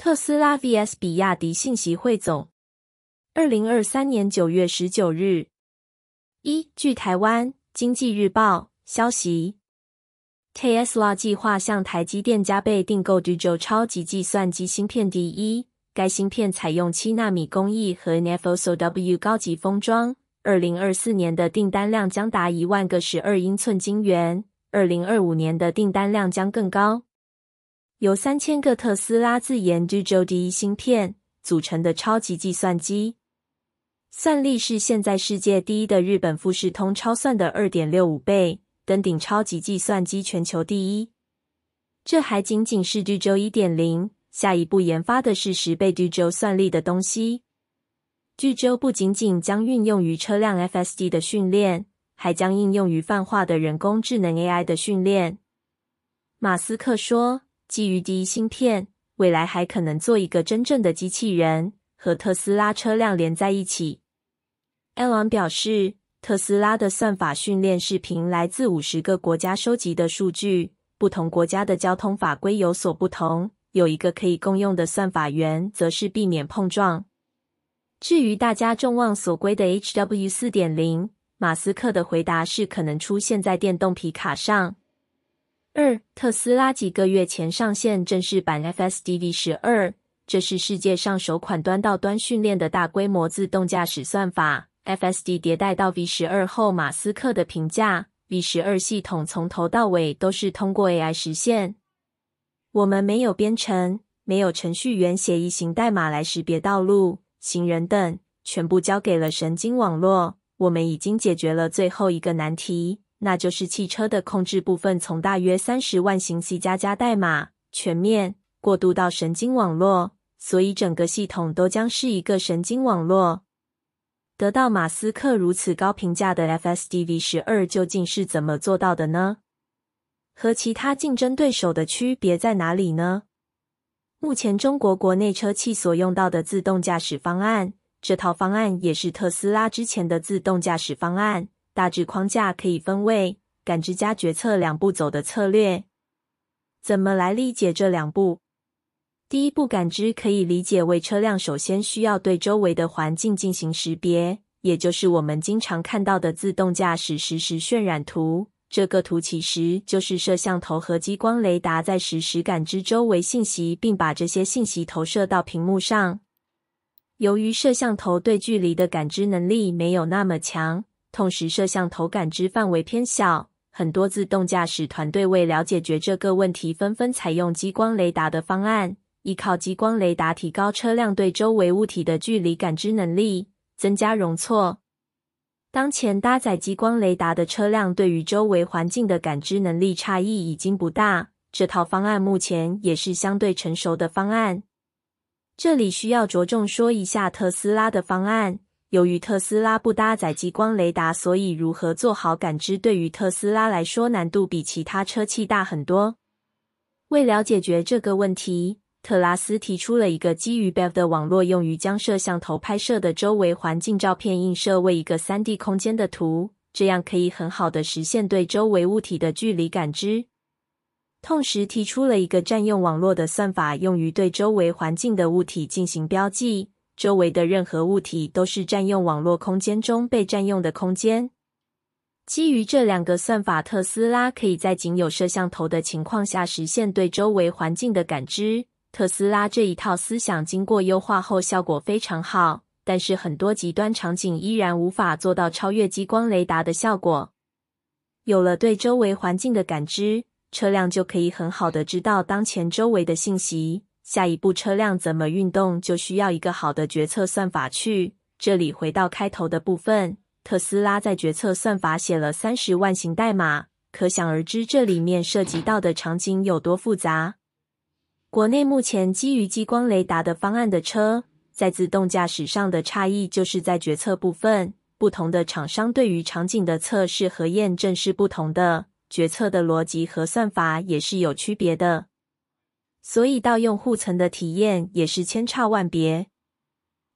特斯拉 vs 比亚迪信息汇总，二零二三年九月十九日。一，据台湾经济日报消息，t s l a 计划向台积电加倍订购 d u j o 超级计算机芯片第一，该芯片采用七纳米工艺和 NFO SoW 高级封装，二零二四年的订单量将达一万个十二英寸晶圆，二零二五年的订单量将更高。由三千个特斯拉自研 d u 州第一芯片组成的超级计算机，算力是现在世界第一的日本富士通超算的二点六五倍，登顶超级计算机全球第一。这还仅仅是 d j o 一点零，下一步研发的是十倍 d j o 算力的东西。巨州不仅仅将运用于车辆 FSD 的训练，还将应用于泛化的人工智能 AI 的训练。马斯克说。基于第一芯片，未来还可能做一个真正的机器人和特斯拉车辆连在一起。艾伦表示，特斯拉的算法训练视频来自五十个国家收集的数据，不同国家的交通法规有所不同。有一个可以共用的算法源，则是避免碰撞。至于大家众望所归的 HW 四点零，马斯克的回答是可能出现在电动皮卡上。二特斯拉几个月前上线正式版 FSD V 十二，这是世界上首款端到端训练的大规模自动驾驶算法。FSD 迭代到 V 十二后，马斯克的评价：V 十二系统从头到尾都是通过 AI 实现，我们没有编程，没有程序员写一行代码来识别道路、行人等，全部交给了神经网络。我们已经解决了最后一个难题。那就是汽车的控制部分从大约三十万型 C 加加代码全面过渡到神经网络，所以整个系统都将是一个神经网络。得到马斯克如此高评价的 FSD V 十二究竟是怎么做到的呢？和其他竞争对手的区别在哪里呢？目前中国国内车企所用到的自动驾驶方案，这套方案也是特斯拉之前的自动驾驶方案。大致框架可以分为感知加决策两步走的策略。怎么来理解这两步？第一步感知可以理解为车辆首先需要对周围的环境进行识别，也就是我们经常看到的自动驾驶实时渲染图。这个图其实就是摄像头和激光雷达在实时感知周围信息，并把这些信息投射到屏幕上。由于摄像头对距离的感知能力没有那么强。同时，摄像头感知范围偏小，很多自动驾驶团队为了解决这个问题，纷纷采用激光雷达的方案，依靠激光雷达提高车辆对周围物体的距离感知能力，增加容错。当前搭载激光雷达的车辆对于周围环境的感知能力差异已经不大，这套方案目前也是相对成熟的方案。这里需要着重说一下特斯拉的方案。由于特斯拉不搭载激光雷达，所以如何做好感知，对于特斯拉来说难度比其他车企大很多。为了解决这个问题，特拉斯提出了一个基于 BEV 的网络，用于将摄像头拍摄的周围环境照片映射为一个三 D 空间的图，这样可以很好的实现对周围物体的距离感知。同时，提出了一个占用网络的算法，用于对周围环境的物体进行标记。周围的任何物体都是占用网络空间中被占用的空间。基于这两个算法，特斯拉可以在仅有摄像头的情况下实现对周围环境的感知。特斯拉这一套思想经过优化后效果非常好，但是很多极端场景依然无法做到超越激光雷达的效果。有了对周围环境的感知，车辆就可以很好的知道当前周围的信息。下一步车辆怎么运动，就需要一个好的决策算法去。这里回到开头的部分，特斯拉在决策算法写了三十万行代码，可想而知这里面涉及到的场景有多复杂。国内目前基于激光雷达的方案的车，在自动驾驶上的差异，就是在决策部分，不同的厂商对于场景的测试和验证是不同的，决策的逻辑和算法也是有区别的。所以，到用户层的体验也是千差万别。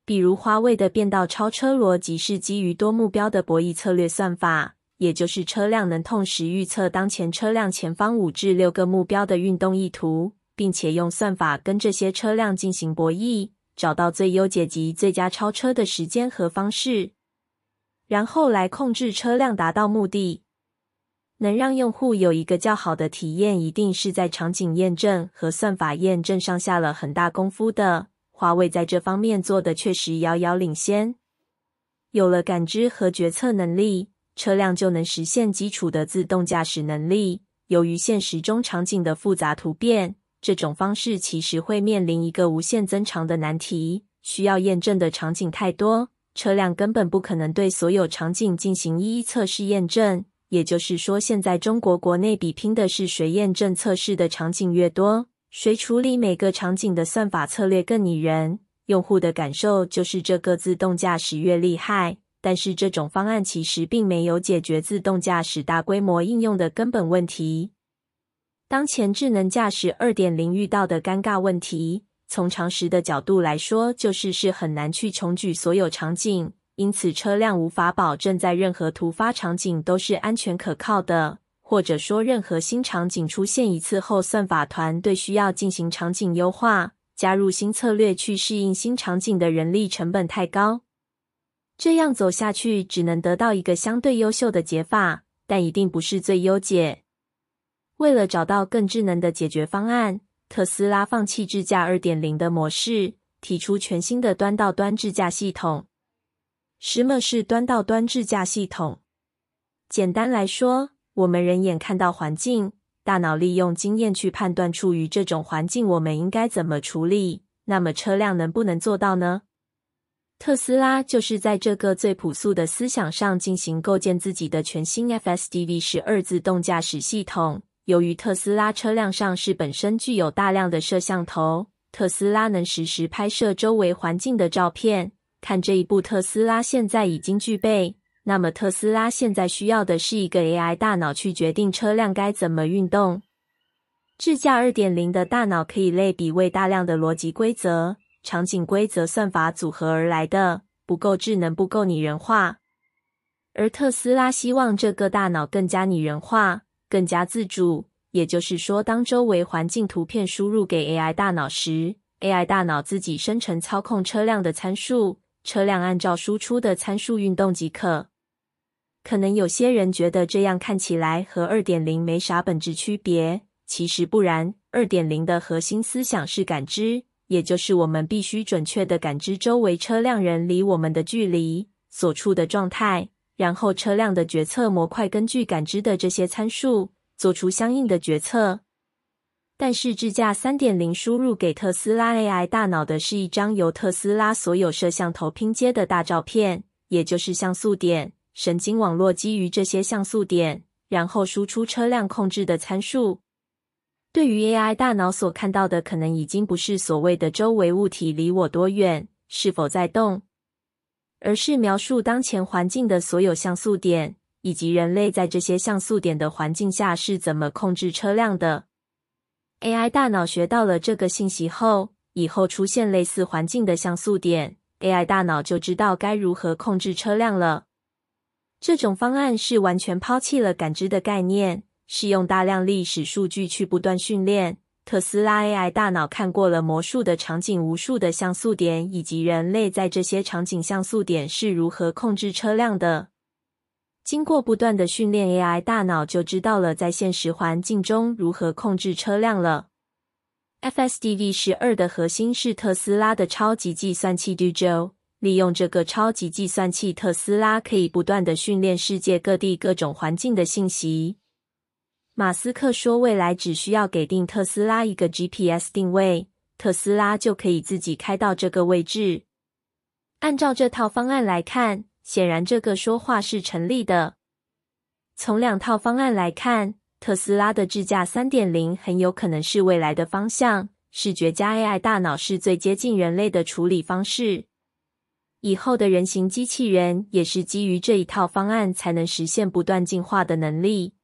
比如，华为的变道超车逻辑是基于多目标的博弈策略算法，也就是车辆能同时预测当前车辆前方五至六个目标的运动意图，并且用算法跟这些车辆进行博弈，找到最优解及最佳超车的时间和方式，然后来控制车辆达到目的。能让用户有一个较好的体验，一定是在场景验证和算法验证上下了很大功夫的。华为在这方面做的确实遥遥领先。有了感知和决策能力，车辆就能实现基础的自动驾驶能力。由于现实中场景的复杂突变，这种方式其实会面临一个无限增长的难题：需要验证的场景太多，车辆根本不可能对所有场景进行一一测试验证。也就是说，现在中国国内比拼的是谁验证测试的场景越多，谁处理每个场景的算法策略更拟人，用户的感受就是这个自动驾驶越厉害。但是这种方案其实并没有解决自动驾驶大规模应用的根本问题。当前智能驾驶二点零遇到的尴尬问题，从常识的角度来说，就是是很难去重举所有场景。因此，车辆无法保证在任何突发场景都是安全可靠的，或者说任何新场景出现一次后，算法团队需要进行场景优化，加入新策略去适应新场景的人力成本太高。这样走下去，只能得到一个相对优秀的解法，但一定不是最优解。为了找到更智能的解决方案，特斯拉放弃智驾二点零的模式，提出全新的端到端智驾系统。什么是端到端智驾系统？简单来说，我们人眼看到环境，大脑利用经验去判断处于这种环境我们应该怎么处理。那么车辆能不能做到呢？特斯拉就是在这个最朴素的思想上进行构建自己的全新 FSDV 十二自动驾驶系统。由于特斯拉车辆上是本身具有大量的摄像头，特斯拉能实时拍摄周围环境的照片。看这一步，特斯拉现在已经具备。那么，特斯拉现在需要的是一个 AI 大脑去决定车辆该怎么运动。智驾二点零的大脑可以类比为大量的逻辑规则、场景规则、算法组合而来的，不够智能，不够拟人化。而特斯拉希望这个大脑更加拟人化，更加自主。也就是说，当周围环境图片输入给 AI 大脑时，AI 大脑自己生成操控车辆的参数。车辆按照输出的参数运动即可。可能有些人觉得这样看起来和二点零没啥本质区别，其实不然。二点零的核心思想是感知，也就是我们必须准确的感知周围车辆、人离我们的距离、所处的状态，然后车辆的决策模块根据感知的这些参数做出相应的决策。但是，智驾三点零输入给特斯拉 AI 大脑的是一张由特斯拉所有摄像头拼接的大照片，也就是像素点。神经网络基于这些像素点，然后输出车辆控制的参数。对于 AI 大脑所看到的，可能已经不是所谓的周围物体离我多远、是否在动，而是描述当前环境的所有像素点，以及人类在这些像素点的环境下是怎么控制车辆的。AI 大脑学到了这个信息后，以后出现类似环境的像素点，AI 大脑就知道该如何控制车辆了。这种方案是完全抛弃了感知的概念，是用大量历史数据去不断训练。特斯拉 AI 大脑看过了无数的场景、无数的像素点，以及人类在这些场景像素点是如何控制车辆的。经过不断的训练，AI 大脑就知道了在现实环境中如何控制车辆了。FSDV 十二的核心是特斯拉的超级计算器 Dojo，利用这个超级计算器，特斯拉可以不断的训练世界各地各种环境的信息。马斯克说，未来只需要给定特斯拉一个 GPS 定位，特斯拉就可以自己开到这个位置。按照这套方案来看。显然，这个说话是成立的。从两套方案来看，特斯拉的智驾三点零很有可能是未来的方向。视觉加 AI 大脑是最接近人类的处理方式。以后的人形机器人也是基于这一套方案才能实现不断进化的能力。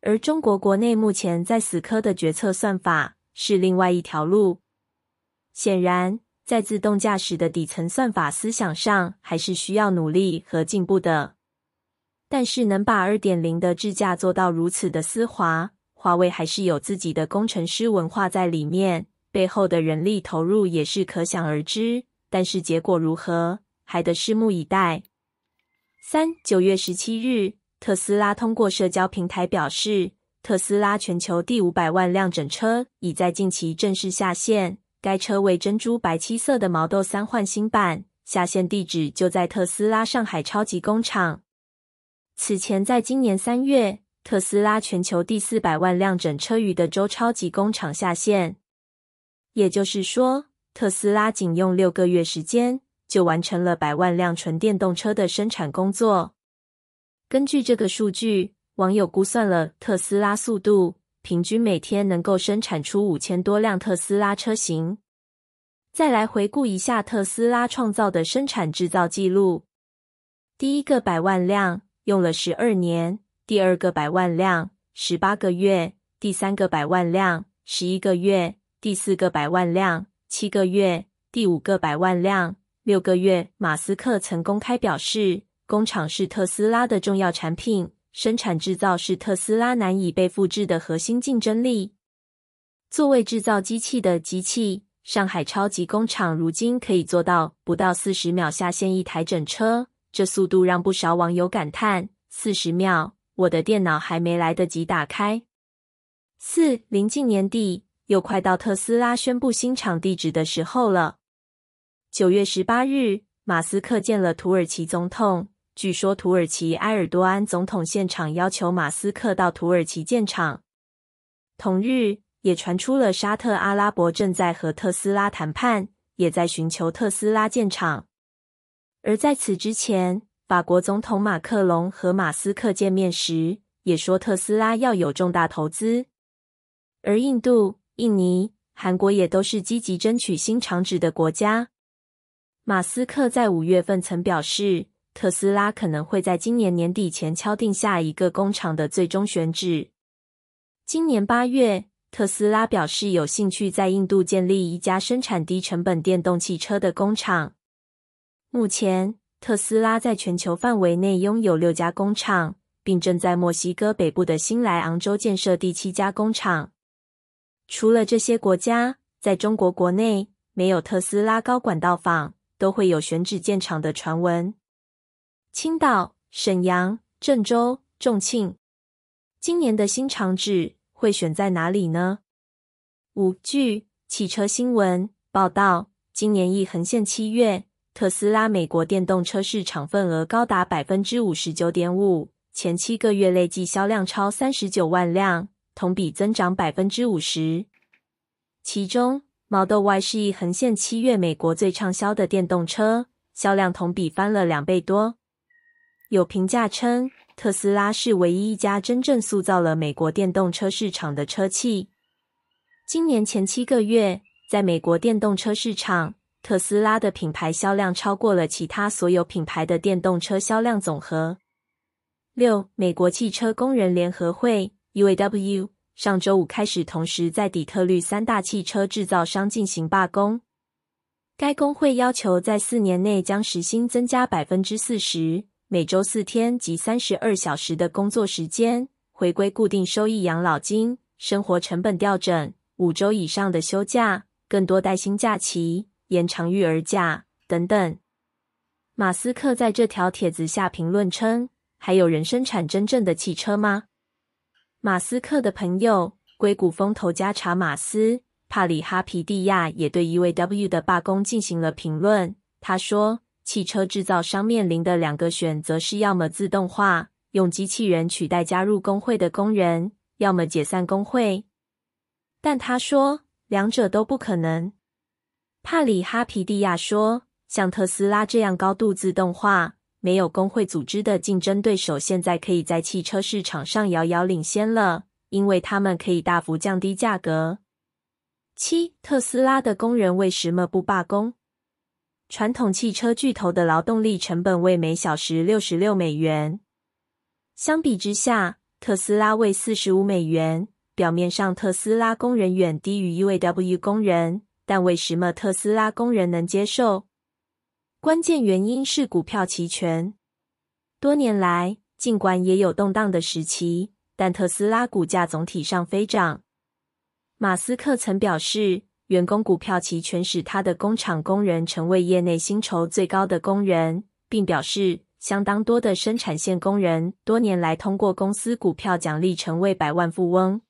而中国国内目前在死磕的决策算法是另外一条路。显然。在自动驾驶的底层算法思想上，还是需要努力和进步的。但是能把二点零的智驾做到如此的丝滑，华为还是有自己的工程师文化在里面，背后的人力投入也是可想而知。但是结果如何，还得拭目以待。三九月十七日，特斯拉通过社交平台表示，特斯拉全球第五百万辆整车已在近期正式下线。该车为珍珠白漆色的毛豆三换新版，下线地址就在特斯拉上海超级工厂。此前在今年三月，特斯拉全球第四百万辆整车于的州超级工厂下线，也就是说，特斯拉仅用六个月时间就完成了百万辆纯电动车的生产工作。根据这个数据，网友估算了特斯拉速度。平均每天能够生产出五千多辆特斯拉车型。再来回顾一下特斯拉创造的生产制造记录：第一个百万辆用了十二年，第二个百万辆十八个月，第三个百万辆十一个月，第四个百万辆七个月，第五个百万辆六个月。马斯克曾公开表示，工厂是特斯拉的重要产品。生产制造是特斯拉难以被复制的核心竞争力。作为制造机器的机器，上海超级工厂如今可以做到不到四十秒下线一台整车，这速度让不少网友感叹：“四十秒，我的电脑还没来得及打开。”四临近年底，又快到特斯拉宣布新厂地址的时候了。九月十八日，马斯克见了土耳其总统。据说土耳其埃尔多安总统现场要求马斯克到土耳其建厂。同日也传出了沙特阿拉伯正在和特斯拉谈判，也在寻求特斯拉建厂。而在此之前，法国总统马克龙和马斯克见面时也说特斯拉要有重大投资。而印度、印尼、韩国也都是积极争取新厂址的国家。马斯克在五月份曾表示。特斯拉可能会在今年年底前敲定下一个工厂的最终选址。今年八月，特斯拉表示有兴趣在印度建立一家生产低成本电动汽车的工厂。目前，特斯拉在全球范围内拥有六家工厂，并正在墨西哥北部的新莱昂州建设第七家工厂。除了这些国家，在中国国内，没有特斯拉高管到访，都会有选址建厂的传闻。青岛、沈阳、郑州、重庆，今年的新厂址会选在哪里呢？五 G 汽车新闻报道，今年一横线七月，特斯拉美国电动车市场份额高达百分之五十九点五，前七个月累计销量超三十九万辆，同比增长百分之五十。其中，Model Y 是一横线七月美国最畅销的电动车，销量同比翻了两倍多。有评价称，特斯拉是唯一一家真正塑造了美国电动车市场的车企。今年前七个月，在美国电动车市场，特斯拉的品牌销量超过了其他所有品牌的电动车销量总和。六，美国汽车工人联合会 （UAW） 上周五开始同时在底特律三大汽车制造商进行罢工。该工会要求在四年内将时薪增加百分之四十。每周四天及三十二小时的工作时间，回归固定收益养老金，生活成本调整，五周以上的休假，更多带薪假期，延长育儿假等等。马斯克在这条帖子下评论称：“还有人生产真正的汽车吗？”马斯克的朋友，硅谷风投家查马斯·帕里哈皮蒂亚也对一位 w 的罢工进行了评论，他说。汽车制造商面临的两个选择是：要么自动化，用机器人取代加入工会的工人；要么解散工会。但他说，两者都不可能。帕里哈皮蒂亚说，像特斯拉这样高度自动化、没有工会组织的竞争对手，现在可以在汽车市场上遥遥领先了，因为他们可以大幅降低价格。七，特斯拉的工人为什么不罢工？传统汽车巨头的劳动力成本为每小时六十六美元，相比之下，特斯拉为四十五美元。表面上，特斯拉工人远低于 E V W 工人，但为什么特斯拉工人能接受？关键原因是股票齐全。多年来，尽管也有动荡的时期，但特斯拉股价总体上飞涨。马斯克曾表示。员工股票期权使他的工厂工人成为业内薪酬最高的工人，并表示相当多的生产线工人多年来通过公司股票奖励成为百万富翁。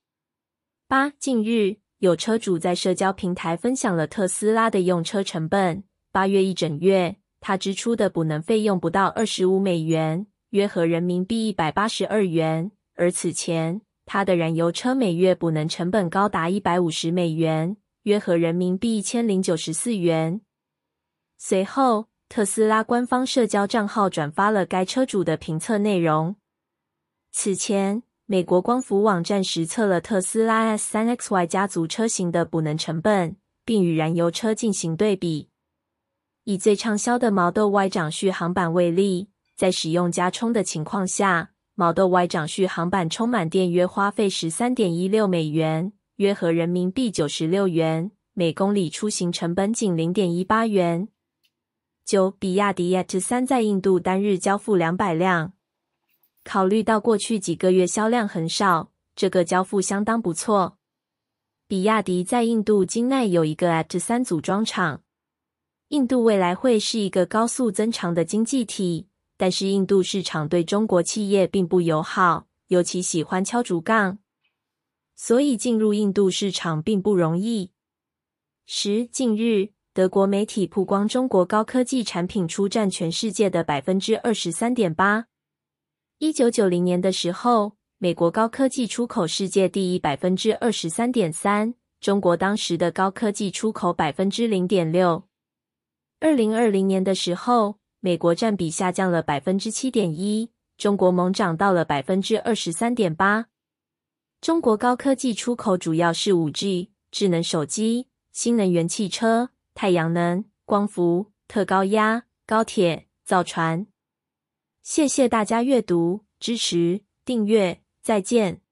八近日，有车主在社交平台分享了特斯拉的用车成本。八月一整月，他支出的补能费用不到二十五美元，约合人民币一百八十二元。而此前，他的燃油车每月补能成本高达一百五十美元。约合人民币一千零九十四元。随后，特斯拉官方社交账号转发了该车主的评测内容。此前，美国光伏网站实测了特斯拉 S 三 XY 家族车型的补能成本，并与燃油车进行对比。以最畅销的 Model Y 长续航版为例，在使用加充的情况下，Model Y 长续航版充满电约花费十三点一六美元。约合人民币九十六元每公里，出行成本仅零点一八元。九，比亚迪 at 三在印度单日交付两百辆，考虑到过去几个月销量很少，这个交付相当不错。比亚迪在印度境内有一个 at 三组装厂，印度未来会是一个高速增长的经济体，但是印度市场对中国企业并不友好，尤其喜欢敲竹杠。所以进入印度市场并不容易。十近日，德国媒体曝光中国高科技产品出占全世界的百分之二十三点八。一九九零年的时候，美国高科技出口世界第一，百分之二十三点三，中国当时的高科技出口百分之零点六。二零二零年的时候，美国占比下降了百分之七点一，中国猛涨到了百分之二十三点八。中国高科技出口主要是五 G、智能手机、新能源汽车、太阳能、光伏、特高压、高铁、造船。谢谢大家阅读、支持、订阅，再见。